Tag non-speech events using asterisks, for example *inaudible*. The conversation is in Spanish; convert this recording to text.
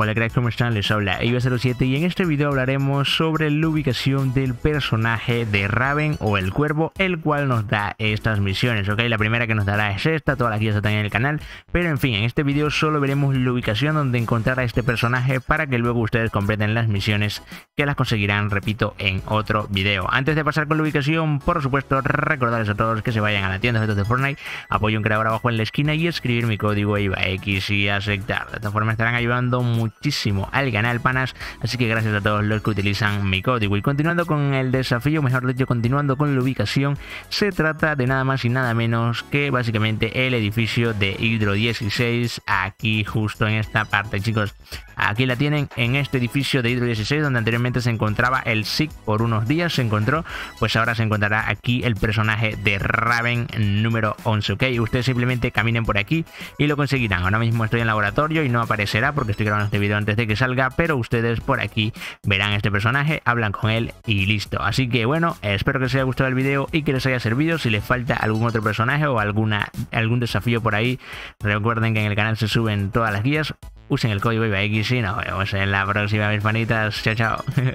Hola cracks, ¿cómo están? Les habla IBA07 y en este video hablaremos sobre la ubicación del personaje de Raven o el Cuervo, el cual nos da estas misiones, ¿ok? La primera que nos dará es esta, todas las guías están en el canal, pero en fin, en este video solo veremos la ubicación donde encontrar a este personaje para que luego ustedes completen las misiones que las conseguirán, repito, en otro video. Antes de pasar con la ubicación, por supuesto, recordarles a todos que se vayan a la tienda de de Fortnite, apoyo un creador abajo en la esquina y escribir mi código IVAX y aceptar. De esta forma estarán ayudando mucho muchísimo al canal Panas, así que gracias a todos los que utilizan mi código. Y continuando con el desafío, mejor dicho, continuando con la ubicación, se trata de nada más y nada menos que básicamente el edificio de Hidro 16, aquí justo en esta parte, chicos. Aquí la tienen en este edificio de Hidro 16, donde anteriormente se encontraba el SIG por unos días, se encontró, pues ahora se encontrará aquí el personaje de Raven número 11, ¿ok? Ustedes simplemente caminen por aquí y lo conseguirán. Ahora mismo estoy en laboratorio y no aparecerá porque estoy grabando este antes de que salga, pero ustedes por aquí verán este personaje, hablan con él y listo. Así que bueno, espero que les haya gustado el vídeo y que les haya servido. Si les falta algún otro personaje o alguna, algún desafío por ahí, recuerden que en el canal se suben todas las guías. Usen el código IBAX y nos vemos en la próxima, mis manitas, Chao, chao. *laughs*